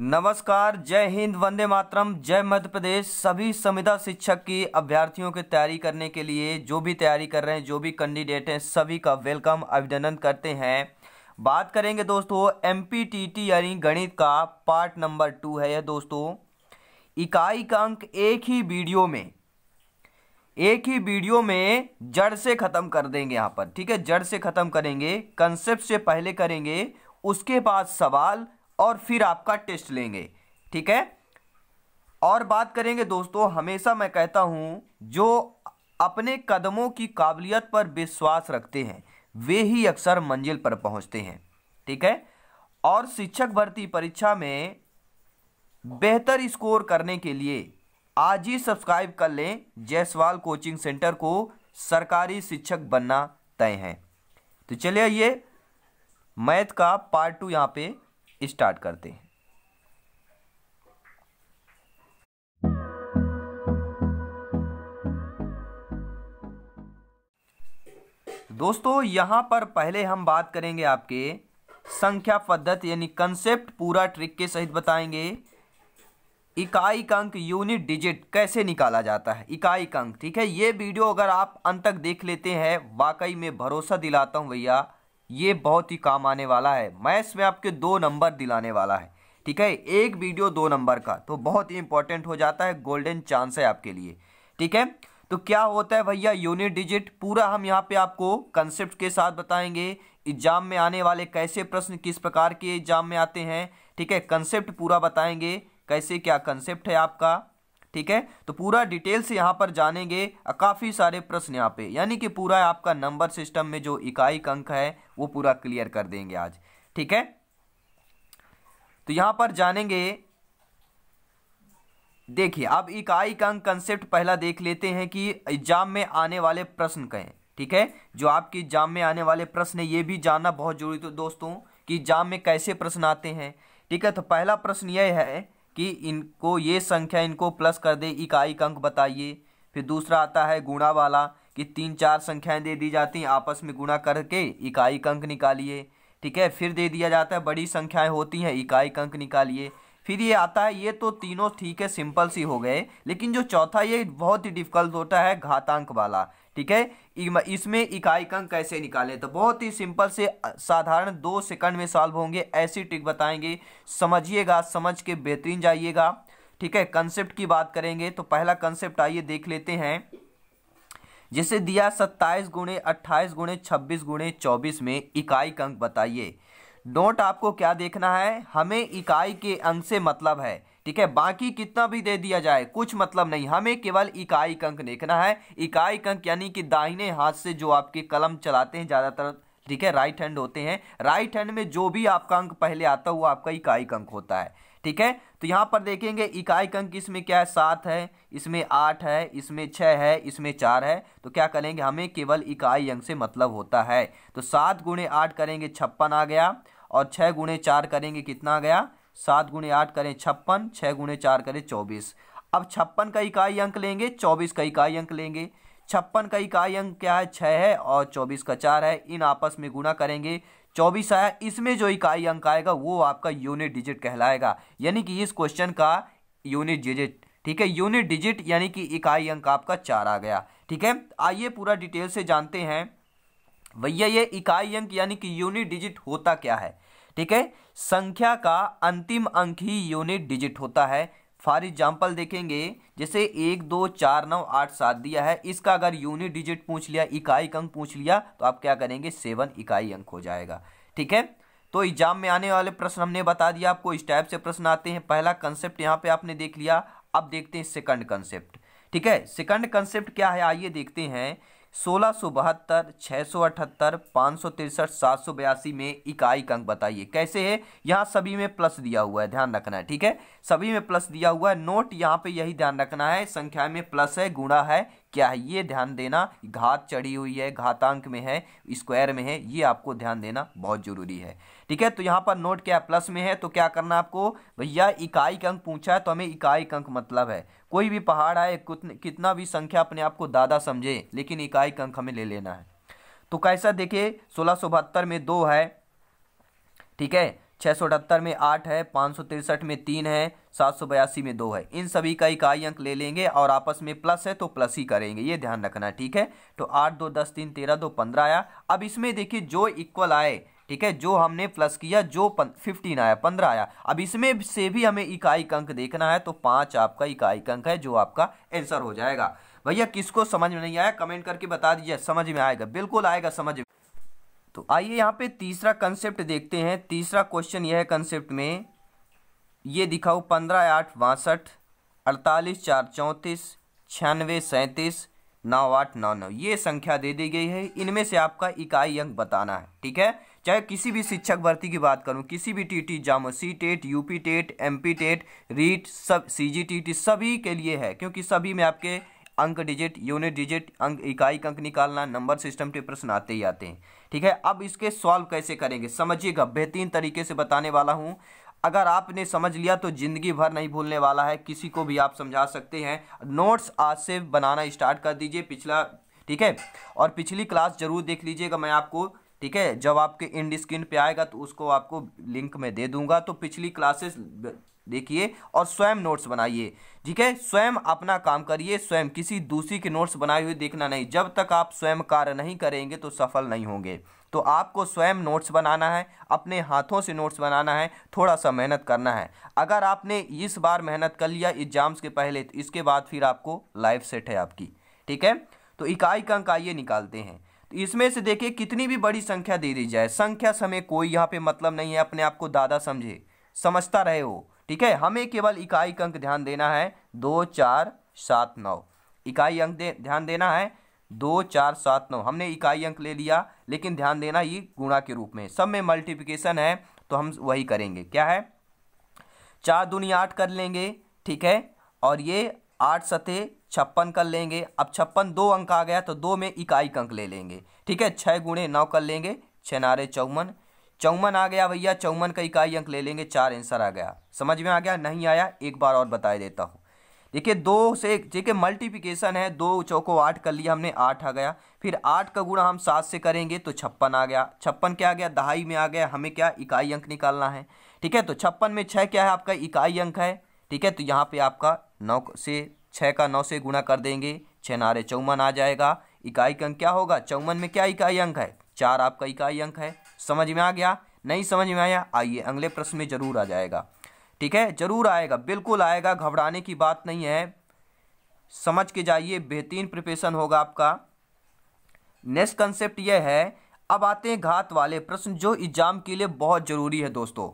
नमस्कार जय हिंद वंदे मातरम जय मध्य प्रदेश सभी संविदा शिक्षक की अभ्यर्थियों की तैयारी करने के लिए जो भी तैयारी कर रहे हैं जो भी कैंडिडेट हैं सभी का वेलकम अभिनंदन करते हैं बात करेंगे दोस्तों एम यानी गणित का पार्ट नंबर टू है यह दोस्तों इकाई का अंक एक ही वीडियो में एक ही वीडियो में जड़ से ख़त्म कर देंगे यहाँ पर ठीक है जड़ से ख़त्म करेंगे कंसेप्ट से पहले करेंगे उसके बाद सवाल और फिर आपका टेस्ट लेंगे ठीक है और बात करेंगे दोस्तों हमेशा मैं कहता हूँ जो अपने कदमों की काबिलियत पर विश्वास रखते हैं वे ही अक्सर मंजिल पर पहुँचते हैं ठीक है और शिक्षक भर्ती परीक्षा में बेहतर स्कोर करने के लिए आज ही सब्सक्राइब कर लें जयसवाल कोचिंग सेंटर को सरकारी शिक्षक बनना तय है तो चलिए ये मैथ का पार्ट टू यहाँ पे स्टार्ट करते हैं दोस्तों यहां पर पहले हम बात करेंगे आपके संख्या पद्धति यानी कंसेप्ट पूरा ट्रिक के सहित बताएंगे इकाई का अंक यूनिट डिजिट कैसे निकाला जाता है इकाई का अंक ठीक है ये वीडियो अगर आप अंत तक देख लेते हैं वाकई में भरोसा दिलाता हूं भैया ये बहुत ही काम आने वाला है मैथ्स में आपके दो नंबर दिलाने वाला है ठीक है एक वीडियो दो नंबर का तो बहुत ही इंपॉर्टेंट हो जाता है गोल्डन चांस है आपके लिए ठीक है तो क्या होता है भैया यूनिट डिजिट पूरा हम यहाँ पे आपको कंसेप्ट के साथ बताएंगे एग्जाम में आने वाले कैसे प्रश्न किस प्रकार के एग्जाम में आते हैं ठीक है कंसेप्ट पूरा बताएंगे कैसे क्या कंसेप्ट है आपका ठीक है तो पूरा डिटेल से यहाँ पर जानेंगे काफ़ी सारे प्रश्न यहाँ पे यानी कि पूरा आपका नंबर सिस्टम में जो इकाई अंक है वो पूरा क्लियर कर देंगे आज ठीक है तो यहाँ पर जानेंगे देखिए अब इकाई का कंसेप्ट पहला देख लेते हैं कि एग्जाम में आने वाले प्रश्न कहें ठीक है जो आपके एग्जाम में आने वाले प्रश्न है ये भी जानना बहुत जरूरी तो दोस्तों कि एग्जाम में कैसे प्रश्न आते हैं ठीक है तो पहला प्रश्न यह है कि इनको ये संख्या इनको प्लस कर दे इकाई अंक बताइए फिर दूसरा आता है गुणा वाला कि तीन चार संख्याएं दे दी जाती हैं आपस में गुणा करके इकाई अंक निकालिए ठीक है फिर दे दिया जाता है बड़ी संख्याएं होती हैं इकाई अंक निकालिए फिर ये आता है ये तो तीनों ठीक है सिंपल सी हो गए लेकिन जो चौथा ये बहुत ही डिफिकल्ट होता है घातांक वाला ठीक है इसमें इकाई कंक कैसे निकालें तो बहुत ही सिंपल से साधारण दो सेकंड में सॉल्व होंगे ऐसी ट्रिक बताएंगे समझिएगा समझ के बेहतरीन जाइएगा ठीक है कंसेप्ट की बात करेंगे तो पहला कंसेप्ट आइए देख लेते हैं जिसे दिया सत्ताईस गुणे अट्ठाईस गुणे छब्बीस गुणे चौबीस में इकाई कंक बताइए नोट आपको क्या देखना है हमें इकाई के अंक से मतलब है ठीक है बाकी कितना भी दे दिया जाए कुछ मतलब नहीं हमें केवल इकाई कंक देखना है इकाई कंक यानी कि दाहिने हाथ से जो आपके कलम चलाते हैं ज़्यादातर ठीक है राइट हैंड होते हैं राइट हैंड में जो भी आपका अंक पहले आता हुआ आपका इकाई अंक होता है ठीक है तो यहाँ पर देखेंगे इकाई कंक इसमें क्या है सात है इसमें आठ है इसमें छः है इसमें चार है तो क्या करेंगे हमें केवल इकाई अंक से मतलब होता है तो सात गुणे आठ करेंगे छप्पन आ गया और छः गुणे चार करेंगे कितना आ गया सात गुणे आठ करें छप्पन छः गुणे चार करें चौबीस अब छप्पन का इकाई अंक लेंगे चौबीस का इकाई अंक लेंगे छप्पन का इकाई अंक क्या है छः है और चौबीस का चार है इन आपस में गुणा करेंगे चौबीस आया इसमें जो इकाई अंक आएगा वो आपका यूनिट डिजिट कहलाएगा यानी कि इस क्वेश्चन का यूनिट डिजिट ठीक है यूनिट डिजिट यानी कि इकाई अंक आपका चार आ गया ठीक है आइए पूरा डिटेल से जानते हैं भैया ये इकाई अंक यानी कि यूनिट डिजिट होता क्या है ठीक है संख्या का अंतिम अंक ही यूनिट डिजिट होता है फॉर एग्जाम्पल देखेंगे जैसे एक दो चार नौ आठ सात दिया है इसका अगर यूनिट डिजिट पूछ लिया इकाई अंक पूछ लिया तो आप क्या करेंगे सेवन इकाई अंक हो जाएगा ठीक है तो एग्जाम में आने वाले प्रश्न हमने बता दिया आपको इस टाइप से प्रश्न आते हैं पहला कंसेप्ट यहाँ पे आपने देख लिया अब देखते हैं सेकंड कंसेप्ट ठीक है सेकंड कंसेप्ट क्या है आइए देखते हैं सोलह सौ बहत्तर छः सौ अठहत्तर पाँच सौ तिरसठ सात सौ बयासी में इकाई अंक बताइए कैसे है यहाँ सभी में प्लस दिया हुआ है ध्यान रखना है ठीक है सभी में प्लस दिया हुआ है नोट यहाँ पे यही ध्यान रखना है संख्या में प्लस है गुणा है क्या है ये ध्यान देना घात चढ़ी हुई है घातांक में है स्क्वायर में है ये आपको ध्यान देना बहुत जरूरी है ठीक है तो यहाँ पर नोट क्या प्लस में है तो क्या करना आपको भैया इकाई अंक पूछा है तो हमें इकाई अंक मतलब है कोई भी पहाड़ आए कितना भी संख्या अपने आप को दादा समझे लेकिन इकाई अंक हमें ले लेना है तो कैसा देखिए सोलह में दो है ठीक है छः में आठ है पाँच में तीन है सात में दो है इन सभी का इकाई अंक ले लेंगे और आपस में प्लस है तो प्लस ही करेंगे ये ध्यान रखना ठीक है तो आठ दो दस तीन तेरह दो पंद्रह आया अब इसमें देखिए जो इक्वल आए ठीक है जो हमने प्लस किया जो फिफ्टीन आया पंद्रह आया अब इसमें से भी हमें इकाई अंक देखना है तो पांच आपका इकाई अंक है जो आपका आंसर हो जाएगा भैया किसको समझ में नहीं आया कमेंट करके बता दीजिए समझ में आएगा बिल्कुल आएगा समझ में तो आइए यहाँ पे तीसरा कंसेप्ट देखते हैं तीसरा क्वेश्चन यह है कंसेप्ट में ये दिखाओ पंद्रह आठ बासठ अड़तालीस चार चौंतीस छियानवे सैंतीस नौ आठ नौ नौ ये संख्या दे दी गई है इनमें से आपका इकाई अंक बताना है ठीक है चाहे किसी भी शिक्षक भर्ती की बात करूँ किसी भी टीटी exam C TET U P TET M P TET REET सब सी जी टी टी सभी के लिए है क्योंकि सभी में आपके अंक डिजिट यूनिट डिजिट अंक इकाई अंक निकालना नंबर सिस्टम के प्रश्न आते ही आते हैं ठीक है अब इसके सॉल्व कैसे करेंगे समझिएगा बेहतरीन तरीके से बताने वाला हूँ अगर आपने समझ लिया तो ज़िंदगी भर नहीं भूलने वाला है किसी को भी आप समझा सकते हैं नोट्स आज से बनाना स्टार्ट कर दीजिए पिछला ठीक है और पिछली क्लास जरूर देख लीजिएगा मैं आपको ठीक है जब आपके इंड स्क्रीन पे आएगा तो उसको आपको लिंक में दे दूंगा तो पिछली क्लासेस देखिए और स्वयं नोट्स बनाइए ठीक है स्वयं अपना काम करिए स्वयं किसी दूसरी के नोट्स बनाए हुए देखना नहीं जब तक आप स्वयं कार्य नहीं करेंगे तो सफल नहीं होंगे तो आपको स्वयं नोट्स बनाना है अपने हाथों से नोट्स बनाना है थोड़ा सा मेहनत करना है अगर आपने इस बार मेहनत कर लिया एग्जाम्स के पहले तो इसके बाद फिर आपको लाइफ सेट है आपकी ठीक है तो इकाई का अंक आइए निकालते हैं इसमें से देखिए कितनी भी बड़ी संख्या दे दी जाए संख्या समय कोई यहाँ पे मतलब नहीं है अपने आप को दादा समझे समझता रहे हो ठीक है हमें केवल इकाई अंक ध्यान देना है दो चार सात नौ इकाई अंक दे, ध्यान देना है दो चार सात नौ हमने इकाई अंक ले लिया लेकिन ध्यान देना ये गुणा के रूप में सब में मल्टीप्लिकेशन है तो हम वही करेंगे क्या है चार दुनिया आठ कर लेंगे ठीक है और ये आठ सतह छप्पन कर लेंगे अब छप्पन दो अंक आ गया तो दो में इकाई अंक ले लेंगे ठीक है छः गुणे नौ कर लेंगे छनारे नारे चौवन चौवन आ गया भैया चौवन का इकाई अंक ले लेंगे चार आंसर आ गया समझ में आ गया नहीं आया एक बार और बता देता हूँ देखिए दो से देखिए मल्टीप्लिकेशन है दो चौको आठ कर लिया हमने आठ आ गया फिर आठ का गुणा हम सात से करेंगे तो छप्पन आ गया छप्पन क्या आ गया दहाई में आ गया हमें क्या इकाई अंक निकालना है ठीक है तो छप्पन में छः क्या है आपका इकाई अंक है ठीक है तो यहाँ पे आपका नौ से छः का नौ से गुणा कर देंगे छः नारे चौवन आ जाएगा इकाई का अंक क्या होगा चौवन में क्या इकाई अंक है चार आपका इकाई अंक है समझ में आ गया नहीं समझ में आया आइए अगले प्रश्न में जरूर आ जाएगा ठीक है जरूर आएगा बिल्कुल आएगा घबराने की बात नहीं है समझ के जाइए बेहतरीन प्रिपरेशन होगा आपका नेक्स्ट कंसेप्ट यह है अब आते हैं घात वाले प्रश्न जो एग्जाम के लिए बहुत ज़रूरी है दोस्तों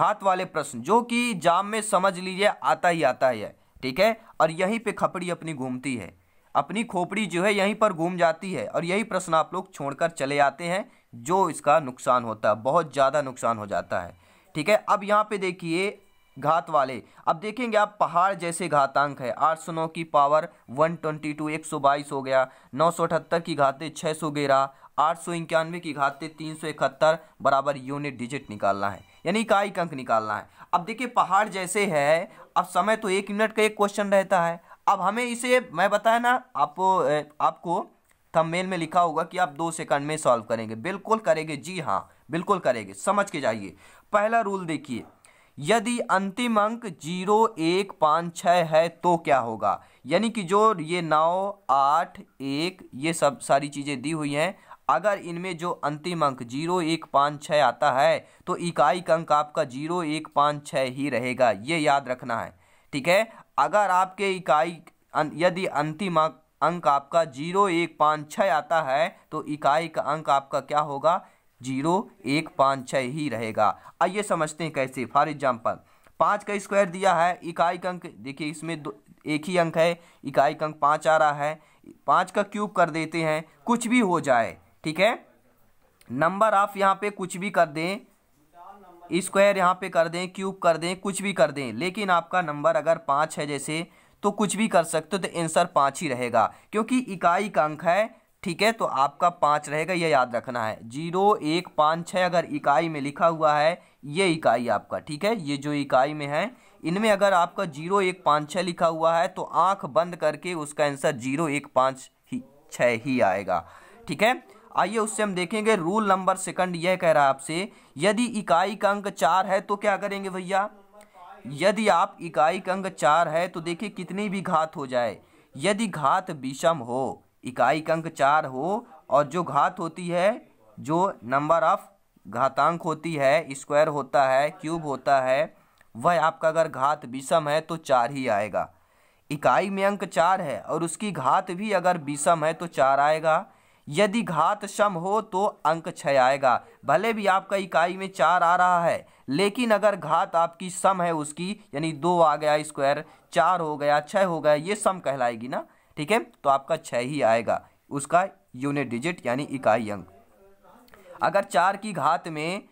घात वाले प्रश्न जो कि एग्जाम में समझ लीजिए आता ही आता ही है ठीक है और यहीं पे खपड़ी अपनी घूमती है अपनी खोपड़ी जो है यहीं पर घूम जाती है और यही प्रश्न आप लोग छोड़कर चले आते हैं जो इसका नुकसान होता है बहुत ज़्यादा नुकसान हो जाता है ठीक है अब यहाँ पे देखिए घात वाले अब देखेंगे आप पहाड़ जैसे घातांक है आठ सौ नौ की पावर वन ट्वेंटी टू एक सौ बाईस हो गया नौ सौ अठहत्तर की घाते छः सौ ग्यारह आठ सौ इक्यानवे की घाते तीन सौ इकहत्तर बराबर यूनिट डिजिट निकालना है यानी इकाई अंक निकालना है अब देखिए पहाड़ जैसे है अब समय तो एक मिनट का एक क्वेश्चन रहता है अब हमें इसे मैं बताया ना आप आपको थंबनेल में लिखा होगा कि आप दो सेकंड में सॉल्व करेंगे बिल्कुल करेंगे जी हाँ बिल्कुल करेंगे समझ के जाइए पहला रूल देखिए यदि अंतिम अंक जीरो एक पाँच छः है तो क्या होगा यानी कि जो ये नौ आठ एक ये सब सारी चीज़ें दी हुई हैं अगर इनमें जो अंतिम अंक जीरो एक पाँच छः आता है तो इकाई का अंक आपका जीरो एक पाँच छः ही रहेगा ये याद रखना है ठीक है अगर आपके इकाई यदि अंतिम अंक आपका जीरो एक पाँच छः आता है तो इकाई का अंक आपका क्या होगा जीरो एक पाँच छः ही रहेगा आइए समझते हैं कैसे फॉर एग्जाम्पल पाँच का स्क्वायर दिया है इकाई का अंक देखिए इसमें दो एक ही अंक है इकाई का अंक पाँच आ रहा है पाँच का क्यूब कर देते हैं कुछ भी हो जाए ठीक है नंबर ऑफ यहाँ पे कुछ भी कर दें स्क्वायर यहाँ पे कर दें क्यूब कर दें कुछ भी कर दें लेकिन आपका नंबर अगर पाँच है जैसे तो कुछ भी कर सकते हो तो आंसर पाँच ही रहेगा क्योंकि इकाई का अंक है ठीक है तो आपका पाँच रहेगा यह याद रखना है जीरो एक पाँच छः अगर इकाई में लिखा हुआ है ये इकाई आपका ठीक है ये जो इकाई में है इनमें अगर आपका जीरो एक पाँच छः लिखा हुआ है तो आँख बंद करके उसका आंसर जीरो एक पाँच ही छः ही आएगा ठीक है आइए उससे हम देखेंगे रूल नंबर सेकंड यह कह रहा है आपसे यदि इकाई का अंक चार है तो क्या करेंगे भैया यदि आप इकाई का अंक चार है तो देखिए कितनी भी घात हो जाए यदि घात विषम हो इकाई का अंक चार हो और जो घात होती है जो नंबर ऑफ घातांक होती है स्क्वायर होता है क्यूब होता है वह आपका अगर घात विषम है तो चार ही आएगा इकाई में अंक चार है और उसकी घात भी अगर विषम है तो चार आएगा यदि घात सम हो तो अंक छः आएगा भले भी आपका इकाई में चार आ रहा है लेकिन अगर घात आपकी सम है उसकी यानी दो आ गया स्क्वायर चार हो गया छः हो गया ये सम कहलाएगी ना ठीक है तो आपका छः ही आएगा उसका यूनिट डिजिट यानी इकाई अंक अगर चार की घात में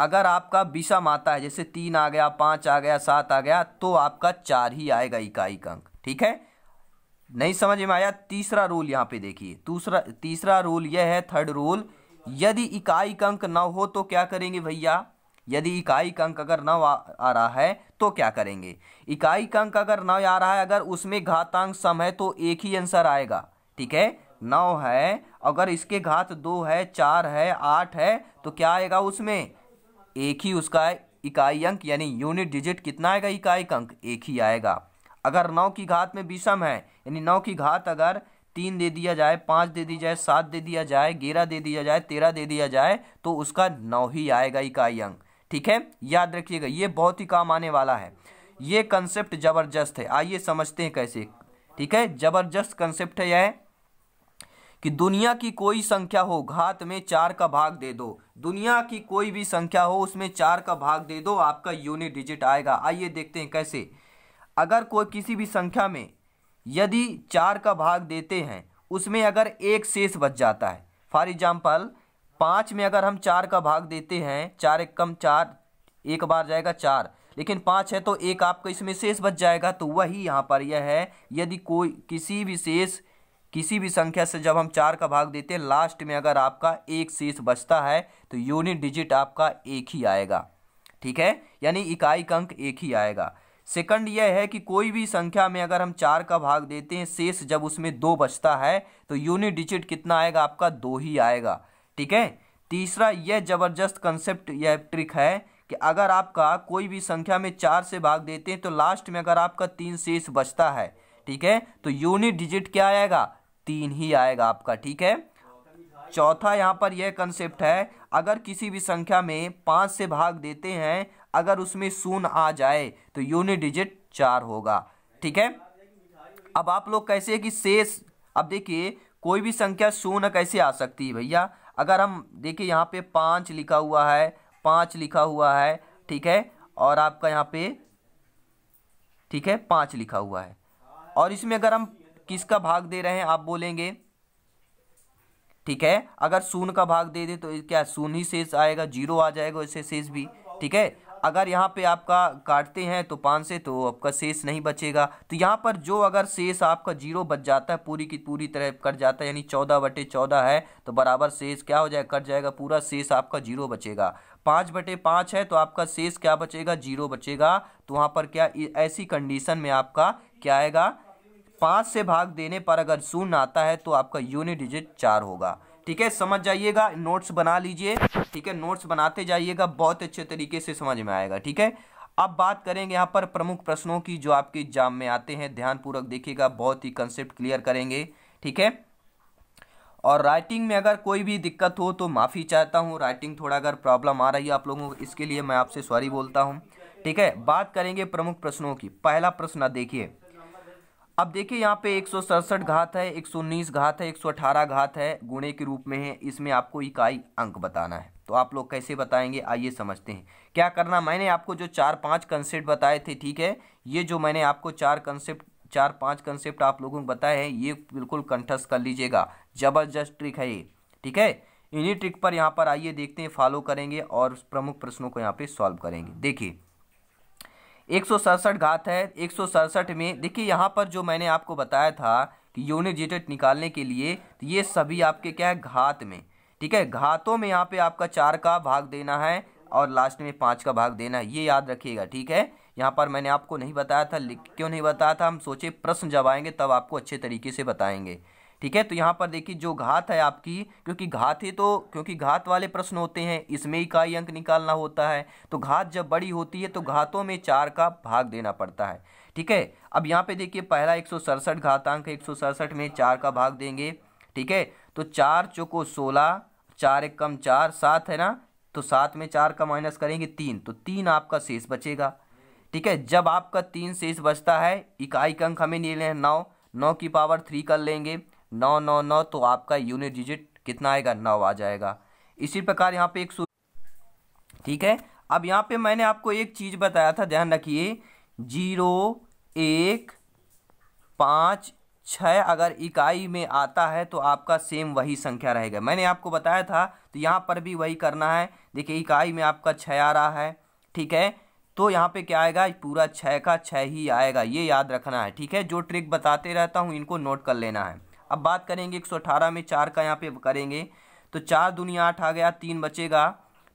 अगर आपका विषम आता है जैसे तीन आ गया पाँच आ गया सात आ गया तो आपका चार ही आएगा इकाई का अंक ठीक है नहीं समझ में आया तीसरा रूल यहाँ पे देखिए दूसरा तीसरा रूल यह है थर्ड रूल यदि इकाई अंक न हो तो क्या करेंगे भैया यदि इकाई अंक अगर न आ, रहा है तो क्या करेंगे इकाई अंक अगर न आ रहा है अगर उसमें घातांक सम है तो एक ही आंसर आएगा ठीक है नौ है अगर इसके घात दो है चार है आठ है तो क्या आएगा उसमें एक ही उसका इकाई अंक यानी यूनिट डिजिट कितना आएगा इकाई अंक एक ही आएगा अगर नौ की घात में विषम है यानी नौ की घात अगर तीन दे दिया जाए पाँच दे दी जाए सात दे दिया जाए ग्यारह दे दिया जाए तेरह दे दिया जाए तो उसका नौ ही आएगा इकाई अंक ठीक है याद रखिएगा ये बहुत ही काम आने वाला है ये कंसेप्ट ज़बरदस्त है आइए समझते हैं कैसे ठीक है ज़बरदस्त कंसेप्ट है यह कि दुनिया की कोई संख्या हो घात में चार का भाग दे दो दुनिया की कोई भी संख्या हो उसमें चार का भाग दे दो आपका यूनिट डिजिट आएगा आइए देखते हैं कैसे अगर कोई किसी भी संख्या में यदि चार का भाग देते हैं उसमें अगर एक शेष बच जाता है फॉर एग्जाम्पल पाँच में अगर हम चार का भाग देते हैं चार एक कम चार एक बार जाएगा चार लेकिन पाँच है तो एक आपका इसमें शेष बच जाएगा तो वही यहाँ पर यह है यदि कोई किसी भी शेष किसी भी संख्या से जब हम चार का भाग देते हैं लास्ट में अगर आपका एक शेष बचता है तो यूनिट डिजिट आपका एक ही आएगा ठीक है यानी इकाई अंक एक ही आएगा सेकंड यह है कि कोई भी संख्या में अगर हम चार का भाग देते हैं शेष जब उसमें दो बचता है तो यूनिट डिजिट कितना आएगा आपका दो ही आएगा ठीक है तीसरा यह जबरदस्त कंसेप्ट यह ट्रिक है कि अगर आपका कोई भी संख्या में चार से भाग देते हैं तो लास्ट में अगर आपका तीन शेष बचता है ठीक है तो यूनिट डिजिट क्या आएगा तीन ही आएगा आपका ठीक है चौथा यहाँ पर यह कंसेप्ट है अगर किसी भी संख्या में पाँच से भाग देते हैं अगर उसमें शून्य आ जाए तो यूनिट डिजिट चार होगा ठीक है अब आप लोग कैसे कि शेष अब देखिए कोई भी संख्या शून्य कैसे आ सकती है भैया अगर हम देखिए यहाँ पे पाँच लिखा हुआ है पाँच लिखा हुआ है ठीक है और आपका यहाँ पे ठीक है पाँच लिखा हुआ है और इसमें अगर हम किसका भाग दे रहे हैं आप बोलेंगे ठीक है अगर शून्य का भाग दे दे तो क्या शून्य ही शेष आएगा जीरो आ जाएगा इससे शेष भी ठीक है अगर यहाँ पे आपका काटते हैं तो पाँच से तो आपका शेष नहीं बचेगा तो यहाँ पर जो अगर शेष आपका जीरो बच जाता है पूरी की पूरी तरह कट जाता है यानी चौदह बटे चौदह है तो बराबर शेष क्या हो जाएगा कट जाएगा पूरा शेष आपका जीरो बचेगा पाँच बटे पाँच है तो आपका शेष क्या बचेगा जीरो बचेगा तो वहाँ पर क्या ऐसी कंडीशन में आपका क्या आएगा पाँच से भाग देने पर अगर शून्य आता है तो आपका यूनिट डिजिट चार होगा ठीक है समझ जाइएगा नोट्स बना लीजिए ठीक है नोट्स बनाते जाइएगा बहुत अच्छे तरीके से समझ में आएगा ठीक है अब बात करेंगे यहाँ पर प्रमुख प्रश्नों की जो आपके एग्जाम में आते हैं ध्यानपूर्वक देखिएगा बहुत ही कंसेप्ट क्लियर करेंगे ठीक है और राइटिंग में अगर कोई भी दिक्कत हो तो माफ़ी चाहता हूँ राइटिंग थोड़ा अगर प्रॉब्लम आ रही है आप लोगों को इसके लिए मैं आपसे सॉरी बोलता हूँ ठीक है बात करेंगे प्रमुख प्रश्नों की पहला प्रश्न देखिए अब देखिए यहाँ पे एक घात है एक घात है एक घात है गुणे के रूप में है इसमें आपको इकाई अंक बताना है तो आप लोग कैसे बताएंगे आइए समझते हैं क्या करना मैंने आपको जो चार पांच कंसेप्ट बताए थे ठीक है ये जो मैंने आपको चार कंसेप्ट चार पांच कंसेप्ट आप लोगों को बताए हैं ये बिल्कुल कंठस्थ कर लीजिएगा जबरदस्त ट्रिक है ये ठीक है इन्हीं ट्रिक पर यहाँ पर आइए देखते हैं फॉलो करेंगे और प्रमुख प्रश्नों को यहाँ पे सॉल्व करेंगे देखिए एक घात है एक में देखिए यहाँ पर जो मैंने आपको बताया था कि यूनिट निकालने के लिए तो ये सभी आपके क्या है घात में ठीक है घातों में यहाँ पे आपका चार का भाग देना है और लास्ट में पाँच का भाग देना है ये याद रखिएगा ठीक है यहाँ पर मैंने आपको नहीं बताया था क्यों नहीं बताया था हम सोचे प्रश्न जब आएंगे तब आपको अच्छे तरीके से बताएंगे ठीक है तो यहाँ पर देखिए जो घात है आपकी क्योंकि घात ही तो क्योंकि घात वाले प्रश्न होते हैं इसमें इकाई अंक निकालना होता है तो घात जब बड़ी होती है तो घातों में चार का भाग देना पड़ता है ठीक है अब यहाँ पे देखिए पहला एक घातांक एक में चार का भाग देंगे ठीक है तो चार चौको सोलह चार एक कम चार सात है ना तो सात में चार का माइनस करेंगे तीन तो तीन आपका शेष बचेगा ठीक है जब आपका तीन शेष बचता है इकाई का अंक हमें नहीं लेना नौ नौ की पावर थ्री कर लेंगे नौ नौ नौ तो आपका यूनिट डिजिट कितना आएगा नौ आ जाएगा इसी प्रकार यहाँ पे एक ठीक है अब यहाँ पे मैंने आपको एक चीज़ बताया था ध्यान रखिए जीरो एक पाँच छः अगर इकाई में आता है तो आपका सेम वही संख्या रहेगा मैंने आपको बताया था तो यहाँ पर भी वही करना है देखिए इकाई में आपका छः आ रहा है ठीक है तो यहाँ पे क्या आएगा पूरा छः का छः ही आएगा ये याद रखना है ठीक है जो ट्रिक बताते रहता हूँ इनको नोट कर लेना है अब बात करेंगे 118 में चार का यहाँ पे करेंगे तो चार दुनिया आठ आ गया तीन बचेगा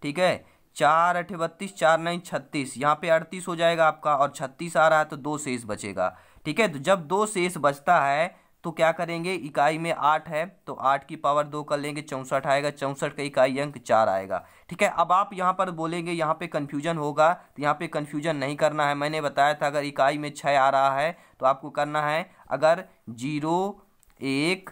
ठीक है चार अठे बत्तीस चार नहीं छत्तीस यहाँ पे अड़तीस हो जाएगा आपका और छत्तीस आ रहा है तो दो शेष बचेगा ठीक है तो जब दो शेष बचता है तो क्या करेंगे इकाई में आठ है तो आठ की पावर दो कर लेंगे चौंसठ आएगा चौंसठ का इकाई अंक चार आएगा ठीक है अब आप यहाँ पर बोलेंगे यहाँ पे कन्फ्यूजन होगा तो यहाँ पे कन्फ्यूजन नहीं करना है मैंने बताया था अगर इकाई में छः आ रहा है तो आपको करना है अगर जीरो एक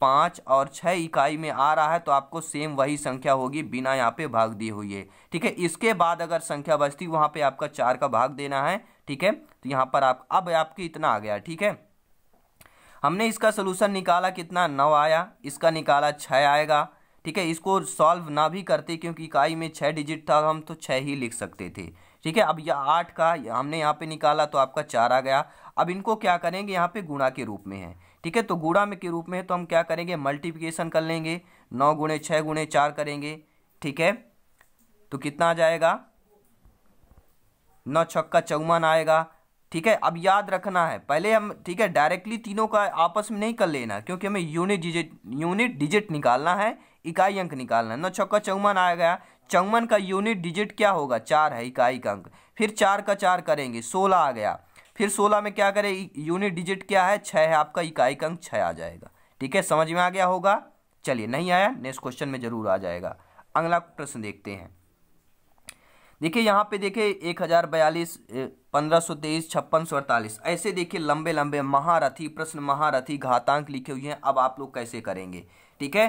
पाँच और छः इकाई में आ रहा है तो आपको सेम वही संख्या होगी बिना यहाँ पे भाग दी हुई है ठीक है इसके बाद अगर संख्या बचती वहाँ पे आपका चार का भाग देना है ठीक है तो यहाँ पर आप अब आपके इतना आ गया ठीक है हमने इसका सोल्यूशन निकाला कितना नौ आया इसका निकाला छः आएगा ठीक है इसको सॉल्व ना भी करते क्योंकि इकाई में छः डिजिट था हम तो छः ही लिख सकते थे ठीक है अब यह आठ का हमने यहाँ पर निकाला तो आपका चार आ गया अब इनको क्या करेंगे यहाँ पर गुणा के रूप में है ठीक है तो गुणा में के रूप में तो हम क्या करेंगे मल्टीप्लिकेशन कर लेंगे नौ गुणे छः गुणे चार करेंगे ठीक है तो कितना आ जाएगा नौ छक्का चौवन आएगा ठीक है अब याद रखना है पहले हम ठीक है डायरेक्टली तीनों का आपस में नहीं कर लेना क्योंकि हमें यूनिट डिजिट यूनिट डिजिट निकालना है इकाई अंक निकालना है नौ छक्का चौवन आ गया चौवन का यूनिट डिजिट क्या होगा चार है इकाई का अंक फिर चार का चार करेंगे सोलह आ गया फिर सोलह में क्या करें यूनिट डिजिट क्या है छः है आपका इकाई का अंक छः आ जाएगा ठीक है समझ में आ गया होगा चलिए नहीं आया नेक्स्ट क्वेश्चन में जरूर आ जाएगा अगला प्रश्न देखते हैं देखिए यहाँ पे देखिए एक हज़ार बयालीस पंद्रह सौ तेईस छप्पन सौ अड़तालीस ऐसे देखिए लंबे लंबे महारथी प्रश्न महारथी घातांक लिखे हुए हैं अब आप लोग कैसे करेंगे ठीक है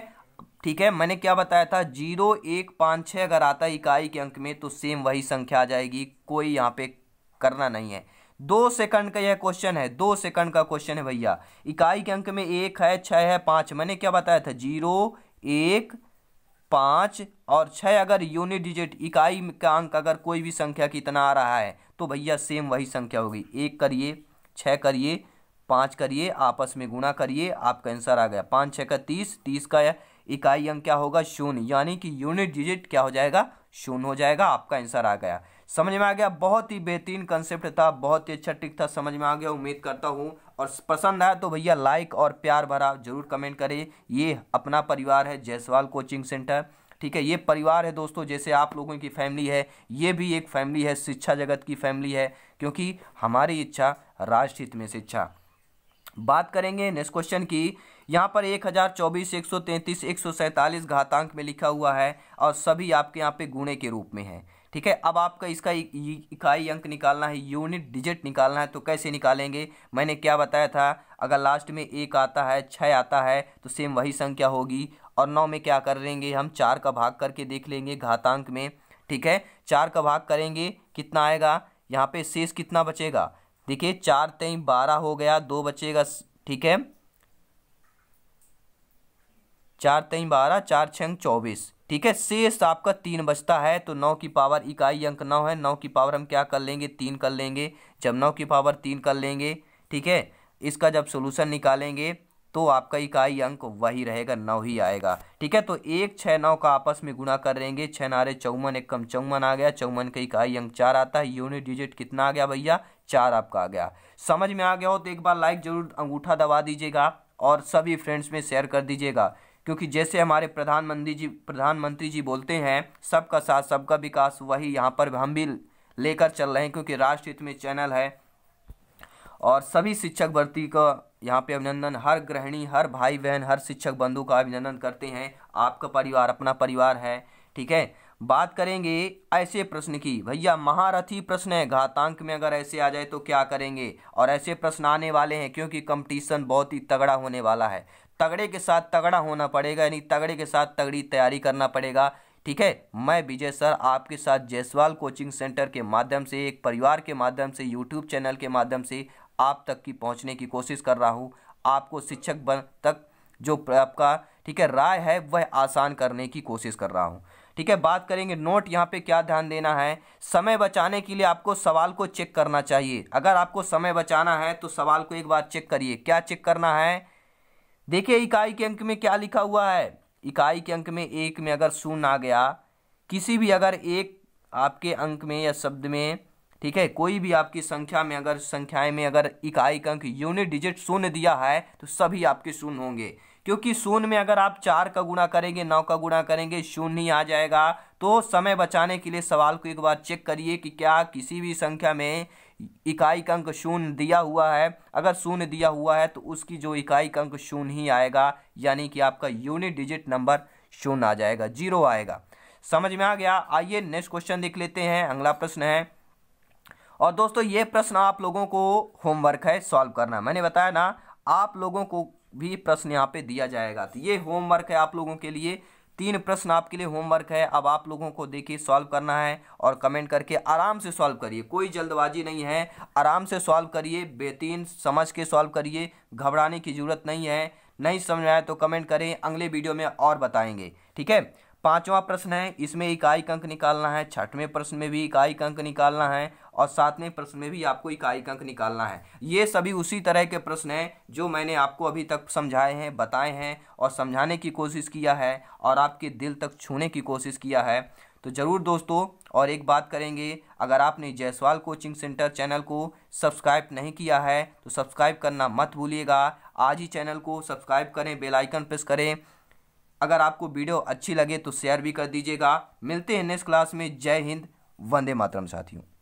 ठीक है मैंने क्या बताया था जीरो एक पाँच छः अगर आता है इकाई के अंक में तो सेम वही संख्या आ जाएगी कोई यहाँ पे करना नहीं है दो सेकंड का यह क्वेश्चन है दो सेकंड का क्वेश्चन है भैया इकाई के अंक में एक है छः है पाँच मैंने क्या बताया था जीरो एक पाँच और छः अगर यूनिट डिजिट इकाई का अंक अगर कोई भी संख्या कितना आ रहा है तो भैया सेम वही संख्या होगी एक करिए छः करिए पाँच करिए आपस में गुणा करिए आपका आंसर आ गया पाँच छः का तीस तीस का इकाई अंक क्या होगा शून्य यानी कि यूनिट डिजिट क्या हो जाएगा शून्य हो जाएगा आपका आंसर आ गया समझ में आ गया बहुत ही बेहतरीन कंसेप्ट था बहुत ही अच्छा ट्रिक था समझ में आ गया उम्मीद करता हूँ और पसंद आया तो भैया लाइक और प्यार भरा जरूर कमेंट करें ये अपना परिवार है जयसवाल कोचिंग सेंटर ठीक है ये परिवार है दोस्तों जैसे आप लोगों की फैमिली है ये भी एक फैमिली है शिक्षा जगत की फैमिली है क्योंकि हमारी इच्छा राष्ट्रहित में शिक्षा बात करेंगे नेक्स्ट क्वेश्चन की यहाँ पर 1024, 133, 147 घातांक में लिखा हुआ है और सभी आपके यहाँ पे गुणे के रूप में है ठीक है अब आपका इसका इकाई अंक निकालना है यूनिट डिजिट निकालना है तो कैसे निकालेंगे मैंने क्या बताया था अगर लास्ट में एक आता है छः आता है तो सेम वही संख्या होगी और नौ में क्या कर लेंगे हम चार का भाग करके देख लेंगे घातांक में ठीक है चार का भाग करेंगे कितना आएगा यहाँ पे शेष कितना बचेगा देखिए चार तेई बारह हो गया दो बचेगा ठीक है चार तेई बारह चार छः चौबीस ठीक है शेष आपका तीन बचता है तो नौ की पावर इकाई अंक नौ है नौ की पावर हम क्या कर लेंगे तीन कर लेंगे जब नौ की पावर तीन कर लेंगे ठीक है इसका जब सोल्यूशन निकालेंगे तो आपका इकाई अंक वही रहेगा नौ ही आएगा ठीक है तो एक छः नौ का आपस में गुणा कर लेंगे छः नारे चौवन एक कम चौवन आ गया चौवन का इकाई अंक चार आता है यूनिट डिजिट कितना आ गया भैया चार आपका आ गया समझ में आ गया हो तो एक बार लाइक जरूर अंगूठा दबा दीजिएगा और सभी फ्रेंड्स में शेयर कर दीजिएगा क्योंकि जैसे हमारे प्रधानमंत्री जी प्रधानमंत्री जी बोलते हैं सबका साथ सबका विकास वही यहाँ पर हम भी लेकर चल रहे हैं क्योंकि राष्ट्र हित में चैनल है और सभी शिक्षक भर्ती का यहाँ पे अभिनंदन हर गृहिणी हर भाई बहन हर शिक्षक बंधु का अभिनंदन करते हैं आपका परिवार अपना परिवार है ठीक है बात करेंगे ऐसे प्रश्न की भैया महारथी प्रश्न है घातांक में अगर ऐसे आ जाए तो क्या करेंगे और ऐसे प्रश्न आने वाले हैं क्योंकि कंपटीशन बहुत ही तगड़ा होने वाला है तगड़े के साथ तगड़ा होना पड़ेगा यानी तगड़े के साथ तगड़ी तैयारी करना पड़ेगा ठीक है मैं विजय सर आपके साथ जयसवाल कोचिंग सेंटर के माध्यम से एक परिवार के माध्यम से यूट्यूब चैनल के माध्यम से आप तक की पहुंचने की कोशिश कर रहा हूँ आपको शिक्षक बन तक जो आपका ठीक है राय है वह आसान करने की कोशिश कर रहा हूँ ठीक है बात करेंगे नोट यहाँ पे क्या ध्यान देना है समय बचाने के लिए आपको सवाल को चेक करना चाहिए अगर आपको समय बचाना है तो सवाल को एक बार चेक करिए क्या चेक करना है देखिए इकाई के अंक में क्या लिखा हुआ है इकाई के अंक में एक में अगर शून्य आ गया किसी भी अगर एक आपके अंक में या शब्द में ठीक है कोई भी आपकी संख्या में अगर संख्याएं में अगर इकाई का अंक यूनिट डिजिट शून्य दिया है तो सभी आपके शून्य होंगे क्योंकि शून्य में अगर आप चार का गुणा करेंगे नौ का गुणा करेंगे शून्य ही आ जाएगा तो समय बचाने के लिए सवाल को एक बार चेक करिए कि क्या किसी भी संख्या में इकाई का अंक शून्य दिया हुआ है अगर शून्य दिया हुआ है तो उसकी जो इकाई का अंक शून्य ही आएगा यानी कि आपका यूनिट डिजिट नंबर शून्य आ जाएगा जीरो आएगा समझ में आ गया आइए नेक्स्ट क्वेश्चन देख लेते हैं अगला प्रश्न है और दोस्तों ये प्रश्न आप लोगों को होमवर्क है सॉल्व करना मैंने बताया ना आप लोगों को भी प्रश्न यहाँ पे दिया जाएगा तो ये होमवर्क है आप लोगों के लिए तीन प्रश्न आपके लिए होमवर्क है अब आप लोगों को देखिए सॉल्व करना है और कमेंट करके आराम से सॉल्व करिए कोई जल्दबाजी नहीं है आराम से सॉल्व करिए बेतीन समझ के सॉल्व करिए घबराने की ज़रूरत नहीं है नहीं समझ आए तो कमेंट करें अगले वीडियो में और बताएंगे ठीक है पांचवा प्रश्न है इसमें इकाई अंक निकालना है छठवें प्रश्न में भी इकाई अंक निकालना है और सातवें प्रश्न में भी आपको इकाई अंक निकालना है ये सभी उसी तरह के प्रश्न हैं जो मैंने आपको अभी तक समझाए हैं बताए हैं और समझाने की कोशिश किया है और आपके दिल तक छूने की कोशिश किया है तो ज़रूर दोस्तों और एक बात करेंगे अगर आपने जयसवाल कोचिंग सेंटर चैनल को सब्सक्राइब नहीं किया है तो सब्सक्राइब करना मत भूलिएगा आज ही चैनल को सब्सक्राइब करें बेल आइकन प्रेस करें अगर आपको वीडियो अच्छी लगे तो शेयर भी कर दीजिएगा मिलते हैं नेक्स्ट क्लास में जय हिंद वंदे मातरम साथियों